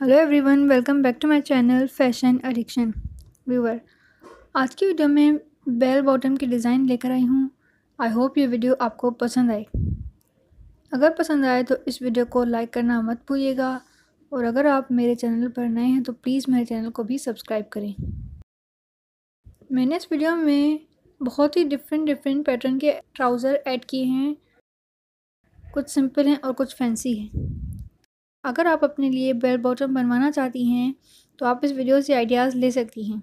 hello everyone welcome back to my channel fashion addiction viewer आज की video में bell bottom की design लेकर आई हूँ आई होप ये वीडियो आपको पसंद आए अगर पसंद आए तो इस वीडियो को लाइक करना मत भूलिएगा और अगर आप मेरे चैनल पर नए हैं तो प्लीज़ मेरे चैनल को भी सब्सक्राइब करें मैंने इस वीडियो में बहुत ही डिफरेंट डिफरेंट पैटर्न के ट्राउज़र ऐड किए हैं कुछ सिंपल हैं और कुछ फैंसी हैं अगर आप अपने लिए बेल बॉटम बनवाना चाहती हैं तो आप इस वीडियो से आइडियाज़ ले सकती हैं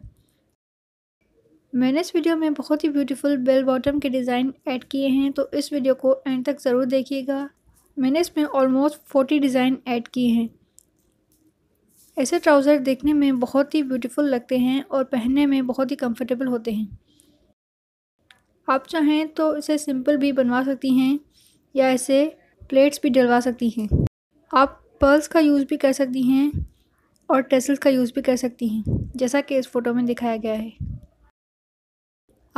मैंने इस वीडियो में बहुत ही ब्यूटीफुल बेल बॉटम के डिज़ाइन ऐड किए हैं तो इस वीडियो को एंड तक ज़रूर देखिएगा मैंने इसमें ऑलमोस्ट फोर्टी डिज़ाइन ऐड किए हैं ऐसे ट्राउज़र देखने में बहुत ही ब्यूटीफुल लगते हैं और पहनने में बहुत ही कंफर्टेबल होते हैं आप चाहें तो इसे सिंपल भी बनवा सकती हैं या इसे प्लेट्स भी डलवा सकती हैं आप पर्ल्स का यूज़ भी कर सकती हैं और टेसल्स का यूज़ भी कर सकती हैं जैसा कि इस फ़ोटो में दिखाया गया है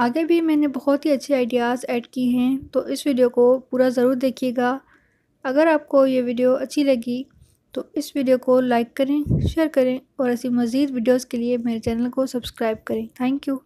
आगे भी मैंने बहुत ही अच्छे आइडियाज़ ऐड किए हैं तो इस वीडियो को पूरा ज़रूर देखिएगा अगर आपको ये वीडियो अच्छी लगी तो इस वीडियो को लाइक करें शेयर करें और ऐसी मज़ीद वीडियोज़ के लिए मेरे चैनल को सब्सक्राइब करें थैंक यू